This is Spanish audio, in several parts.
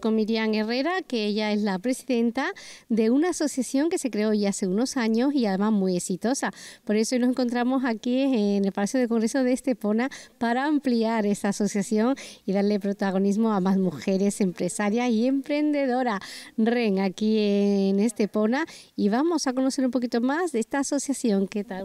con Miriam Herrera, que ella es la presidenta de una asociación que se creó ya hace unos años y además muy exitosa. Por eso nos encontramos aquí en el Palacio de Congreso de Estepona para ampliar esta asociación y darle protagonismo a más mujeres empresarias y emprendedoras. REN aquí en Estepona y vamos a conocer un poquito más de esta asociación. ¿Qué tal?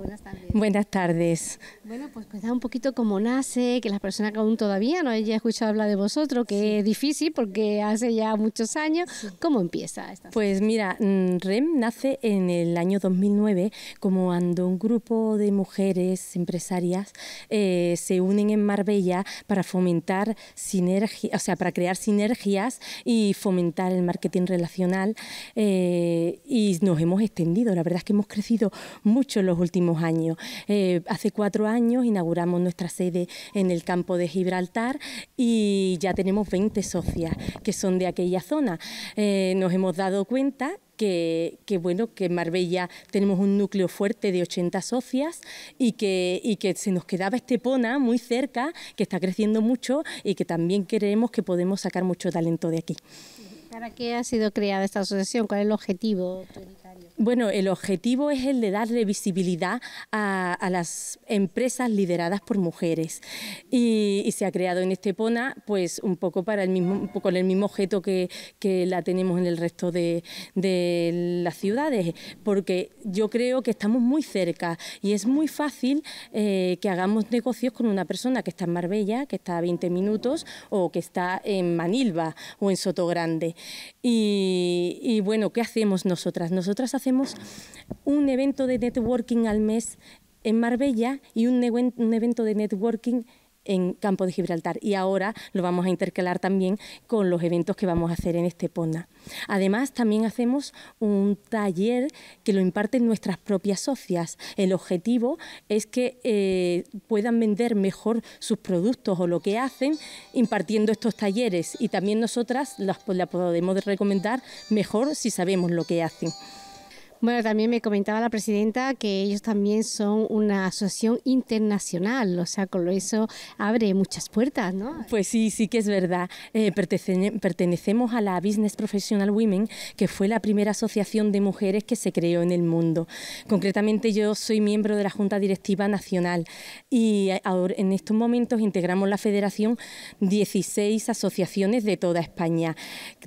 Buenas tardes. Bueno, pues, pues da un poquito cómo nace, que las personas que aún todavía no hayan escuchado hablar de vosotros, que es difícil porque hace ya muchos años. ¿Cómo empieza esta? Pues mira, mm, REM nace en el año 2009 como cuando un grupo de mujeres empresarias eh, se unen en Marbella para fomentar sinergia, o sea, para crear sinergias y fomentar el marketing relacional eh, y nos hemos extendido. La verdad es que hemos crecido mucho en los últimos años. Eh, hace cuatro años inauguramos nuestra sede en el campo de Gibraltar y ya tenemos 20 socias que son de aquella zona. Eh, nos hemos dado cuenta que, bueno, que en Marbella tenemos un núcleo fuerte de 80 socias y que, y que se nos quedaba Estepona muy cerca, que está creciendo mucho y que también creemos que podemos sacar mucho talento de aquí. ¿Para qué ha sido creada esta asociación? ¿Cuál es el objetivo? Bueno, el objetivo es el de darle visibilidad a, las empresas lideradas por mujeres y, se ha creado en Estepona pues un poco para el mismo, el mismo objeto que, la tenemos en el resto de, las ciudades, porque yo creo que estamos muy cerca y es muy fácil eh, que hagamos negocios con una persona que está en Marbella, que está a 20 minutos o que está en Manilva o en Sotogrande. Y, y bueno, ¿qué hacemos nosotras? Nosotras nosotras hacemos un evento de networking al mes en Marbella y un, evento de networking en Campo de Gibraltar y ahora lo vamos a intercalar también con los eventos que vamos a hacer en Estepona. Además, también hacemos un taller que lo imparten nuestras propias socias. El objetivo es que eh, puedan vender mejor sus productos o lo que hacen impartiendo estos talleres y también nosotras las podemos recomendar mejor si sabemos lo que hacen. Bueno, también me comentaba la presidenta que ellos también son una asociación internacional, o sea, con eso abre muchas puertas, ¿no? Pues sí, sí que es verdad. Eh, pertenecemos a la Business Professional Women, que fue la primera asociación de mujeres que se creó en el mundo. Concretamente yo soy miembro de la Junta Directiva Nacional y en estos momentos integramos la federación 16 asociaciones de toda España.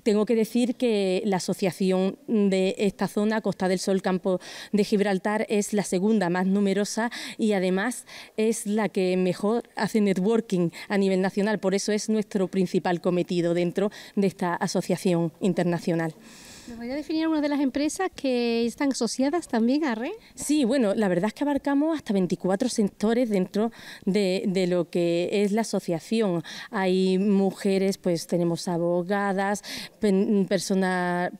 Tengo que decir que la asociación de esta zona, Costa del Sol el campo de Gibraltar es la segunda más numerosa y además es la que mejor hace networking a nivel nacional. Por eso es nuestro principal cometido dentro de esta asociación internacional voy a definir una de las empresas que están asociadas también a red? Sí, bueno, la verdad es que abarcamos hasta 24 sectores dentro de, lo que es la asociación. Hay mujeres, pues tenemos abogadas, personas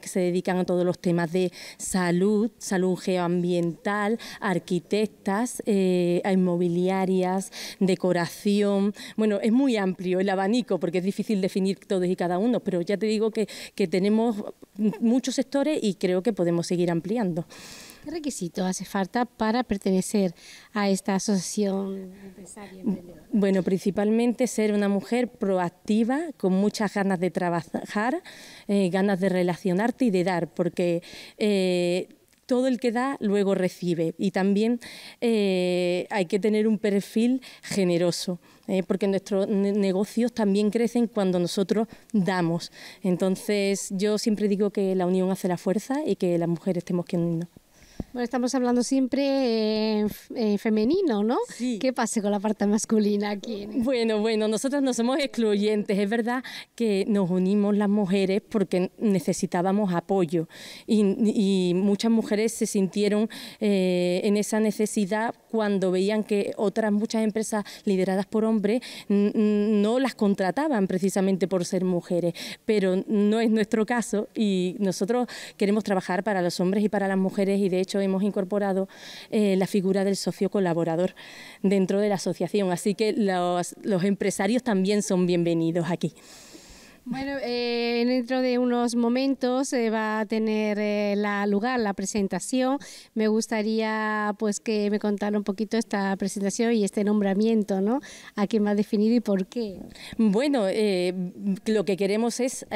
que se dedican a todos los temas de salud, salud geoambiental, arquitectas, eh, inmobiliarias, decoración. Bueno, es muy amplio el abanico porque es difícil definir todos y cada uno, pero ya te digo que, que tenemos muchos sectores y creo que podemos seguir ampliando. ¿Qué requisitos hace falta para pertenecer a esta asociación empresaria? Bueno, principalmente ser una mujer proactiva, con muchas ganas de trabajar, eh, ganas de relacionarte y de dar, porque eh, todo el que da luego recibe. Y también eh, hay que tener un perfil generoso, eh, porque nuestros negocios también crecen cuando nosotros damos. Entonces yo siempre digo que la unión hace la fuerza y que las mujeres tenemos que unirnos. Bueno, estamos hablando siempre eh, eh, femenino, ¿no? Sí. ¿Qué pasa con la parte masculina aquí? Bueno, bueno, nosotros no somos excluyentes. Es verdad que nos unimos las mujeres porque necesitábamos apoyo y, muchas mujeres se sintieron eh, en esa necesidad cuando veían que otras muchas empresas lideradas por hombres no las contrataban precisamente por ser mujeres, pero no es nuestro caso y nosotros queremos trabajar para los hombres y para las mujeres y de hecho hemos incorporado eh, la figura del socio colaborador dentro de la asociación, así que los empresarios también son bienvenidos aquí. Bueno, eh, dentro de unos momentos eh, va a tener eh, la lugar la presentación. Me gustaría pues que me contara un poquito esta presentación y este nombramiento, ¿no? A quién va definido y por qué. Bueno, eh, lo que queremos es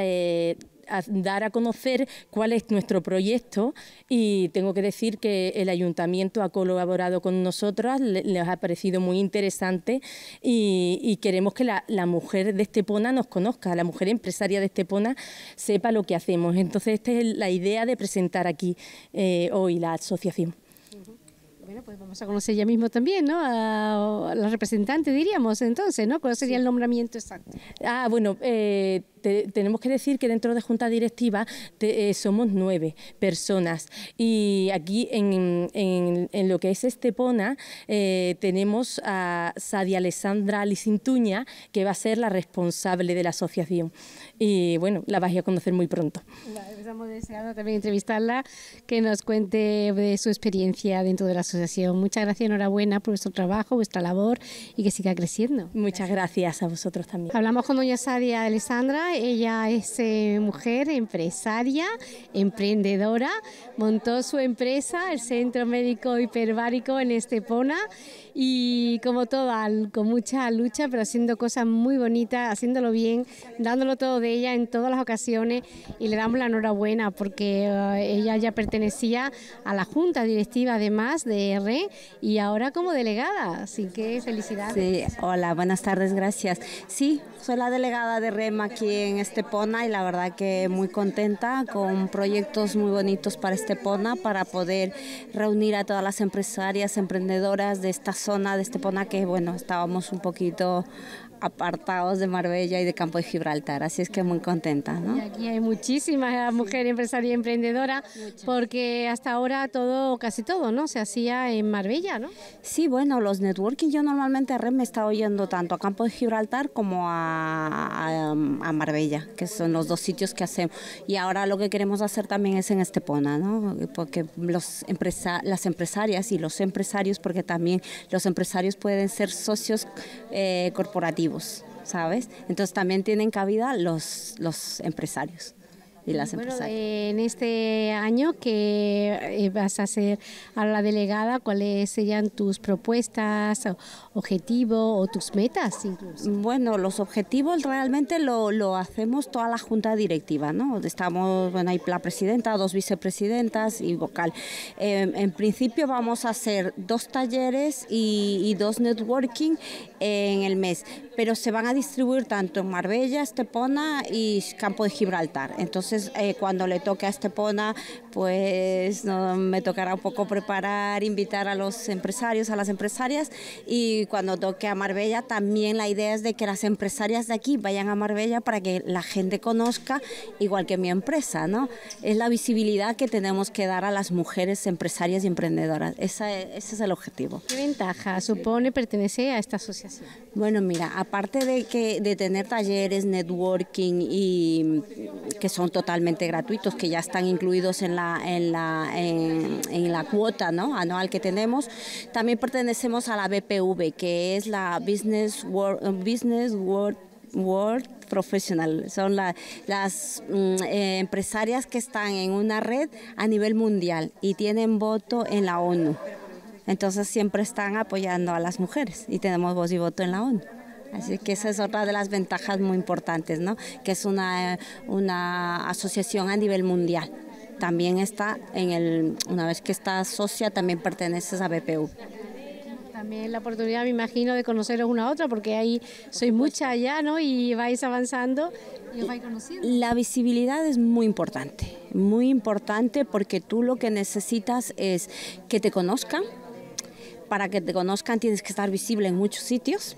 dar a conocer cuál es nuestro proyecto y tengo que decir que el ayuntamiento ha colaborado con nosotros, les ha parecido muy interesante y, queremos que la, mujer de Estepona nos conozca, la mujer empresaria de Estepona sepa lo que hacemos. Entonces esta es la idea de presentar aquí eh, hoy la asociación. Bueno, pues vamos a conocer ya mismo también, ¿no? A, la representante, diríamos, entonces, ¿no? ¿Cuál sería el nombramiento exacto? Ah, bueno, eh, tenemos que decir que dentro de Junta Directiva eh, somos nueve personas y aquí en, lo que es Estepona eh, tenemos a Sadia Alessandra Alicintuña, que va a ser la responsable de la asociación y bueno, la vais a conocer muy pronto estamos deseando también entrevistarla, que nos cuente de su experiencia dentro de la asociación. Muchas gracias, enhorabuena por vuestro trabajo, vuestra labor y que siga creciendo. Muchas gracias a vosotros también. Hablamos con doña Sadia Alessandra, ella es eh, mujer, empresaria, emprendedora, montó su empresa, el Centro Médico Hiperbárico en Estepona y como toda, con mucha lucha, pero haciendo cosas muy bonitas, haciéndolo bien, dándolo todo de ella en todas las ocasiones y le damos la enhorabuena buena porque eh, ella ya pertenecía a la junta directiva además de R y ahora como delegada, así que felicidades. Sí, hola, buenas tardes, gracias. Sí, soy la delegada de REM aquí en Estepona y la verdad que muy contenta con proyectos muy bonitos para Estepona, para poder reunir a todas las empresarias, emprendedoras de esta zona de Estepona que bueno, estábamos un poquito apartados de Marbella y de Campo de Gibraltar, así es que muy contenta. ¿no? Y aquí hay muchísimas mujeres empresarias y emprendedora, porque hasta ahora todo, casi todo, ¿no? Se hacía en Marbella, ¿no? Sí, bueno, los networking yo normalmente me Red me yendo tanto a Campo de Gibraltar como a, Marbella, que son los dos sitios que hacemos. Y ahora lo que queremos hacer también es en Estepona, ¿no? Porque los empresas, las empresarias y los empresarios, porque también los empresarios pueden ser socios eh, corporativos ¿sabes? Entonces también tienen cabida los, los empresarios. Y las bueno, empresarias. en este año que eh, vas a ser a la delegada, ¿cuáles serían tus propuestas, objetivo o tus metas incluso? Bueno, los objetivos realmente lo, lo, hacemos toda la junta directiva, ¿no? Estamos, bueno, hay la presidenta, dos vicepresidentas y vocal. Em, en principio vamos a hacer dos talleres y, y dos networking en el mes, pero se van a distribuir tanto en Marbella, Estepona y Campo de Gibraltar. Entonces, eh, cuando le toque a Estepona, pues no, me tocará un poco preparar, invitar a los empresarios, a las empresarias y cuando toque a Marbella también la idea es de que las empresarias de aquí vayan a Marbella para que la gente conozca, igual que mi empresa, ¿no? Es la visibilidad que tenemos que dar a las mujeres empresarias y emprendedoras, e, ese es el objetivo. ¿Qué ventaja supone pertenecer a esta asociación? Bueno, mira, aparte de, que, de tener talleres, networking y que son totalmente gratuitos, que ya están incluidos en la en, la, eh, en, la cuota ¿no? anual que tenemos. También pertenecemos a la BPV, que es la Business World, Business World, World Professional. Son las las mm, eh, empresarias que están en una red a nivel mundial y tienen voto en la ONU. Entonces siempre están apoyando a las mujeres y tenemos voz y voto en la ONU. Así que esa es otra de las ventajas muy importantes, ¿no? Que es una, una asociación a nivel mundial también está en el, una vez que estás socia, también perteneces a BPU. También la oportunidad, me imagino, de conoceros una otra, porque ahí sois mucha ya, ¿no? Y vais avanzando y os vais conociendo. La visibilidad es muy importante, muy importante porque tú lo que necesitas es que te conozcan. Para que te conozcan tienes que estar visible en muchos sitios,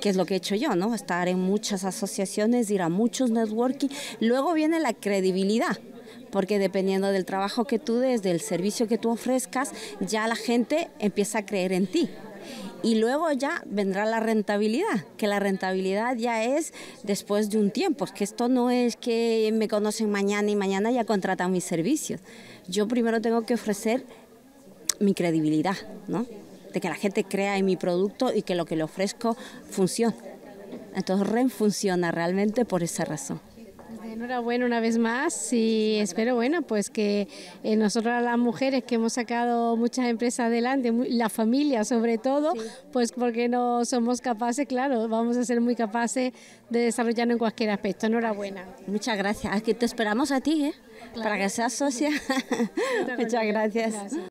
que es lo que he hecho yo, ¿no? Estar en muchas asociaciones, ir a muchos networking. Luego viene la credibilidad porque dependiendo del trabajo que tú des, del servicio que tú ofrezcas, ya la gente empieza a creer en ti y luego ya vendrá la rentabilidad, que la rentabilidad ya es después de un tiempo, que esto no es que me conocen mañana y mañana ya contratan mis servicios. Yo primero tengo que ofrecer mi credibilidad, ¿no? De que la gente crea en mi producto y que lo que le ofrezco funcione. Entonces REN funciona realmente por esa razón. Enhorabuena una vez más y espero, bueno, pues que eh, nosotras las mujeres que hemos sacado muchas empresas adelante, la familia sobre todo, pues porque no somos capaces, claro, vamos a ser muy capaces de desarrollarnos en cualquier aspecto. Enhorabuena. Muchas gracias. Aquí ah, te esperamos a ti, ¿eh? Para que seas socia. muchas gracias.